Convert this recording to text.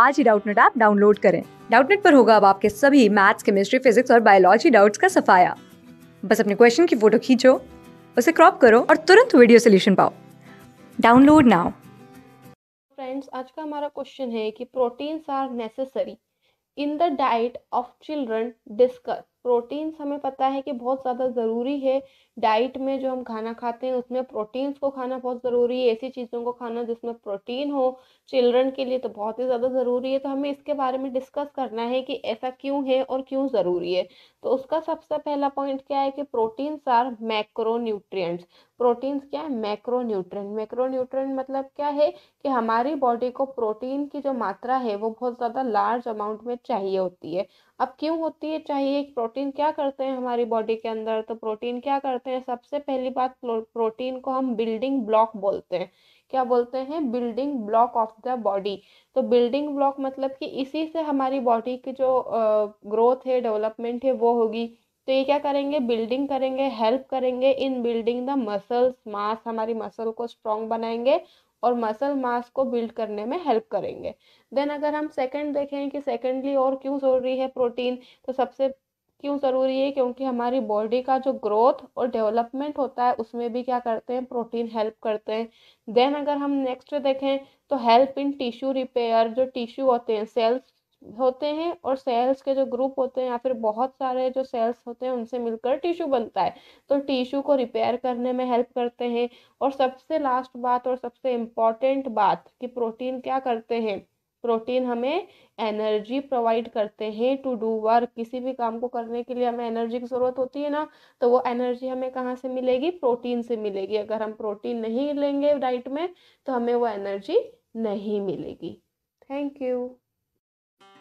आज ही Doubtnut app download करें डाउटनेट पर होगा अब आपके सभी मैथ्स केमिस्ट्री फिजिक्स और बायोलॉजी डाउट्स का सफाया बस अपने क्वेश्चन की फोटो खींचो उसे क्रॉप करो और तुरंत वीडियो सोल्यूशन पाओ डाउनलोड नाउ फ्रेंड्स आज का हमारा क्वेश्चन है कि proteins are necessary in the diet of children discuss proteins हमें पता है कि बहुत ज़्यादा ज़रूरी है डाइट में जो हम खाना खाते हैं उसमें प्रोटीन्स को खाना बहुत ज़रूरी है ऐसी चीज़ों को खाना जिसमें प्रोटीन हो चिल्ड्रन के लिए तो बहुत ही ज़्यादा ज़रूरी है तो हमें इसके बारे में डिस्कस करना है कि ऐसा क्यों है और क्यों ज़रूरी है तो उसका सबसे पहला पॉइंट क्या है कि प्रोटीन्स आर मैक्रो प्रोटीन्स क्या है मैक्रोन्यूट्रेंट मैक्रोन्यूट्रेंट मतलब क्या है कि हमारी बॉडी को प्रोटीन की जो मात्रा है वो बहुत ज़्यादा लार्ज अमाउंट में चाहिए होती है अब क्यों होती है चाहिए प्रोटीन क्या करते हैं हमारी बॉडी के अंदर तो प्रोटीन क्या करते हैं सबसे पहली बात प्रोटीन को हम बिल्डिंग ब्लॉक बोलते हैं क्या बोलते हैं building block of the body तो बिल्डिंग ब्लॉक मतलब कि इसी से हमारी बॉडी की जो ग्रोथ है डेवलपमेंट है वो होगी तो ये क्या करेंगे बिल्डिंग करेंगे हेल्प करेंगे in building the muscles mass हमारी मसल को स्ट्रॉन्ग बनाएंगे और मसल मास को बिल्ड करने में हेल्प करेंगे देन अगर हम सेकंड देखें कि सेकेंडली और क्यों ज़रूरी है प्रोटीन तो सबसे क्यों ज़रूरी है क्योंकि हमारी बॉडी का जो ग्रोथ और डेवलपमेंट होता है उसमें भी क्या करते हैं प्रोटीन हेल्प करते हैं देन अगर हम नेक्स्ट देखें तो हेल्प इन टिश्यू रिपेयर जो टिश्यू होते हैं सेल्स होते हैं और सेल्स के जो ग्रुप होते हैं या फिर बहुत सारे जो सेल्स होते हैं उनसे मिलकर टिश्यू बनता है तो टिश्यू को रिपेयर करने में हेल्प करते हैं और सबसे लास्ट बात और सबसे इम्पॉर्टेंट बात कि प्रोटीन क्या करते हैं प्रोटीन हमें एनर्जी प्रोवाइड करते हैं टू डू वर्क किसी भी काम को करने के लिए हमें एनर्जी की ज़रूरत होती है ना तो वो एनर्जी हमें कहाँ से मिलेगी प्रोटीन से मिलेगी अगर हम प्रोटीन नहीं लेंगे डाइट में तो हमें वो एनर्जी नहीं मिलेगी थैंक यू